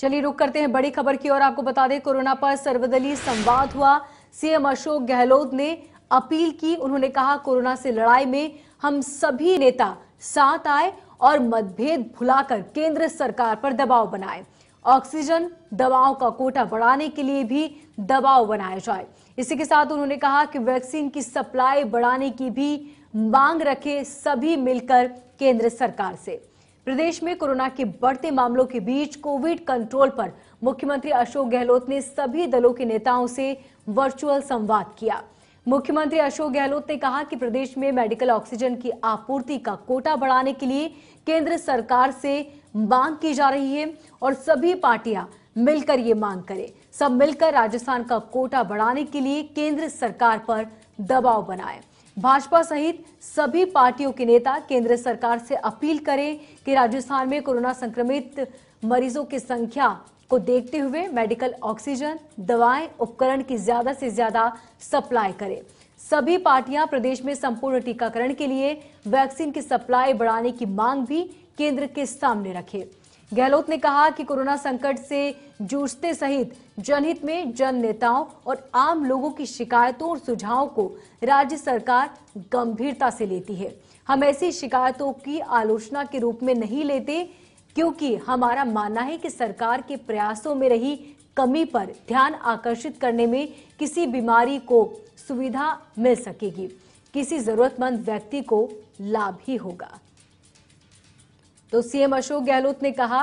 चलिए रुक करते हैं बड़ी खबर की और आपको बता दें कोरोना पर सर्वदलीय संवाद हुआ सीएम अशोक गहलोत ने अपील की उन्होंने कहा कोरोना से लड़ाई में हम सभी नेता साथ आए और मतभेद भुलाकर केंद्र सरकार पर दबाव बनाए ऑक्सीजन दवाओं का कोटा बढ़ाने के लिए भी दबाव बनाया जाए इसी के साथ उन्होंने कहा कि वैक्सीन की सप्लाई बढ़ाने की भी मांग रखे सभी मिलकर केंद्र सरकार से प्रदेश में कोरोना के बढ़ते मामलों के बीच कोविड कंट्रोल पर मुख्यमंत्री अशोक गहलोत ने सभी दलों के नेताओं से वर्चुअल संवाद किया मुख्यमंत्री अशोक गहलोत ने कहा कि प्रदेश में मेडिकल ऑक्सीजन की आपूर्ति का कोटा बढ़ाने के लिए केंद्र सरकार से मांग की जा रही है और सभी पार्टियां मिलकर ये मांग करें सब मिलकर राजस्थान का कोटा बढ़ाने के लिए केंद्र सरकार पर दबाव बनाएं भाजपा सहित सभी पार्टियों के नेता केंद्र सरकार से अपील करें कि राजस्थान में कोरोना संक्रमित मरीजों की संख्या को देखते हुए मेडिकल ऑक्सीजन दवाएं उपकरण की ज्यादा से ज्यादा सप्लाई करें सभी पार्टियां प्रदेश में संपूर्ण टीकाकरण के लिए वैक्सीन की सप्लाई बढ़ाने की मांग भी केंद्र के सामने रखें गहलोत ने कहा कि कोरोना संकट से जूझते सहित जनहित में जन नेताओं और आम लोगों की शिकायतों और सुझावों को राज्य सरकार गंभीरता से लेती है हम ऐसी शिकायतों की आलोचना के रूप में नहीं लेते क्योंकि हमारा मानना है कि सरकार के प्रयासों में रही कमी पर ध्यान आकर्षित करने में किसी बीमारी को सुविधा मिल सकेगी किसी जरूरतमंद व्यक्ति को लाभ ही होगा तो सीएम अशोक गहलोत ने कहा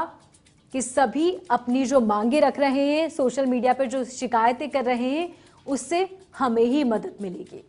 कि सभी अपनी जो मांगे रख रहे हैं सोशल मीडिया पर जो शिकायतें कर रहे हैं उससे हमें ही मदद मिलेगी